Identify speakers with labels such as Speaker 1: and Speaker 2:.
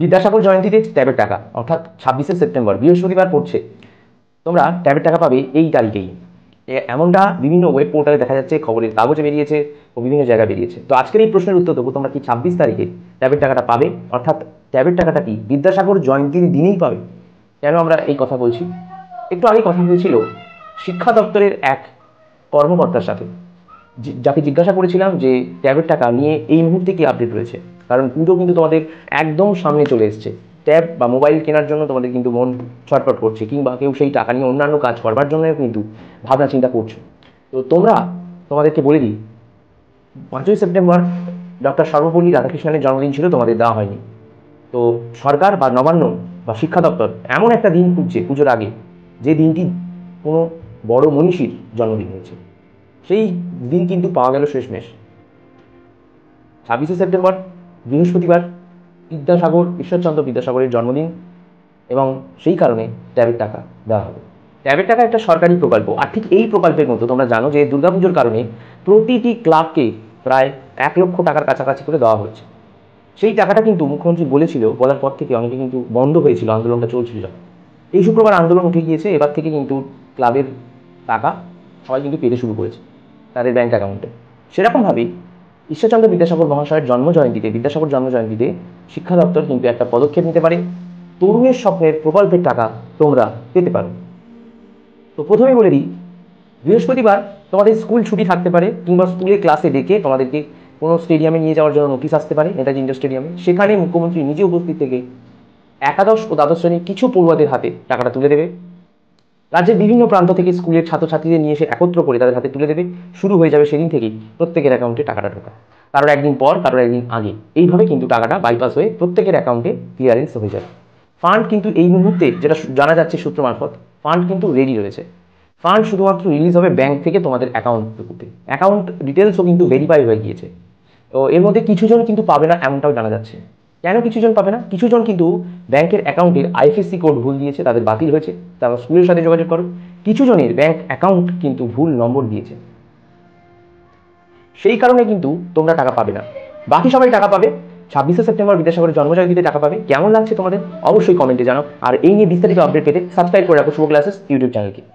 Speaker 1: বিদ্যাসাগর জয়ন্তীতে ট্যাবের টাকা অর্থাৎ ছাব্বিশে সেপ্টেম্বর বৃহস্পতিবার পড়ছে তোমরা ট্যাবের টাকা পাবে এই তারিখেই এমনটা বিভিন্ন ওয়েব পোর্টালে দেখা যাচ্ছে খবরের কাগজে বেরিয়েছে ও বিভিন্ন জায়গায় বেরিয়েছে তো আজকের এই প্রশ্নের উত্তর দেবো তোমরা কি ছাব্বিশ তারিখে ট্যাবের টাকাটা পাবে অর্থাৎ ট্যাবের টাকাটা কি বিদ্যাসাগর জয়ন্তীর দিনেই পাবে কেন আমরা এই কথা বলছি একটু আগে কথা হয়েছিল শিক্ষা দপ্তরের এক কর্মকর্তার সাথে যাকে জিজ্ঞাসা করেছিলাম যে ট্যাবের টাকা নিয়ে এই মুহূর্তে কি আপডেট রয়েছে কারণ পুজো কিন্তু তোমাদের একদম সামনে চলে এসছে ট্যাব বা মোবাইল কেনার জন্য তোমাদের কিন্তু মন ছটফট করছে কিংবা কেউ সেই টাকা নিয়ে অন্যান্য কাজ করবার জন্য কিন্তু ভাবনা চিন্তা করছো তো তোমরা তোমাদেরকে বলে দিই পাঁচই সেপ্টেম্বর ডক্টর সর্বপল্লী রাধাকৃষ্ণের জন্মদিন ছিল তোমাদের দেওয়া হয়নি তো সরকার বা নবান্ন বা শিক্ষা দপ্তর এমন একটা দিন খুঁজছে পুজোর আগে যে দিনটি কোনো বড় মনীষীর জন্মদিন হয়েছে সেই দিন কিন্তু পাওয়া গেল শেষমেশ ছাব্বিশে সেপ্টেম্বর বৃহস্পতিবার বিদ্যাসাগর ঈশ্বরচন্দ্র বিদ্যাসাগরের জন্মদিন এবং সেই কারণে ট্যাবের টাকা দেওয়া হবে ট্যাবের টাকা একটা সরকারি প্রকল্প আর ঠিক এই প্রকল্পের মতো তোমরা জানো যে দুর্গাপুজোর কারণে প্রতিটি ক্লাবকে প্রায় এক লক্ষ টাকার কাছাকাছি করে দেওয়া হয়েছে সেই টাকাটা কিন্তু মুখ্যমন্ত্রী বলেছিল বলার পর থেকে অনেকে কিন্তু বন্ধ হয়েছিল আন্দোলনটা চলছিল এই শুক্রবার আন্দোলন উঠে গিয়েছে এবার থেকে কিন্তু ক্লাবের টাকা সবাই কিন্তু পেতে শুরু করেছে তাদের ব্যাঙ্ক অ্যাকাউন্টে সেরকমভাবেই ঈশ্বরচন্দ্র বিদ্যাসাগর মহাশয়ের জয়ন্তীতে বিদ্যাসাগর জন্মজয়ন্তীতে শিক্ষা দপ্তর কিন্তু একটা পদক্ষেপ নিতে পারে তরুণের স্বপ্নের প্রকল্পের টাকা তোমরা পেতে পারো তো প্রথমে বলে দিই বৃহস্পতিবার তোমাদের স্কুল ছুটি থাকতে পারে কিংবা স্কুলে ক্লাসে ডেকে তোমাদেরকে কোনো স্টেডিয়ামে নিয়ে যাওয়ার জন্য নোটিশ আসতে পারে নেতাজি ইন্ডোর স্টেডিয়ামে সেখানে মুখ্যমন্ত্রী নিজে উপস্থিত থেকে একাদশ ও দ্বাদশ শ্রেণীর কিছু পড়ুয়াদের হাতে টাকাটা তুলে দেবে রাজ্যের বিভিন্ন প্রান্ত থেকে স্কুলের ছাত্রছাত্রীদের নিয়ে এসে একত্র করে তাদের হাতে তুলে দেবে শুরু হয়ে যাবে সেদিন থেকেই প্রত্যেকের অ্যাকাউন্টে টাকাটা ঢোকা কারোর একদিন পর কারোর একদিন আগে এইভাবে কিন্তু টাকাটা বাইপাস হয়ে প্রত্যেকের অ্যাকাউন্টে ক্লিয়ারেন্স হয়ে যাবে ফান্ড কিন্তু এই মুহূর্তে যেটা জানা যাচ্ছে সূত্র মারফত ফান্ড কিন্তু রেডি রয়েছে ফান্ড শুধুমাত্র রিলিজ হবে ব্যাংক থেকে তোমাদের অ্যাকাউন্টটুকুতে অ্যাকাউন্ট ডিটেলসও কিন্তু ভেরিফাই হয়ে গিয়েছে তো এর মধ্যে কিছুজন কিন্তু পাবে না এমনটাও জানা যাচ্ছে কেন কিছুজন পাবে না কিছুজন কিন্তু ব্যাংকের অ্যাকাউন্টের আইএফএসসি কোড ভুল দিয়েছে তাদের বাতিল হয়েছে তারা স্কুলের সাথে যোগাযোগ করো কিছুজনের ব্যাংক অ্যাকাউন্ট কিন্তু ভুল নম্বর দিয়েছে সেই কারণে কিন্তু তোমরা টাকা পাবে না বাকি সবাই টাকা পাবে ছাব্বিশে সেপ্টেম্বর বিদ্যাসাগরের জন্মজয়ন্তীতে টাকা পাবে কেমন লাগছে তোমাদের অবশ্যই কমেন্টে জানাও আর এই নিয়ে বিস্তারিত আপডেট পেতে সাবস্ক্রাইব করে রাখো শুভ ক্লাসেস ইউটিউব চ্যানেলকে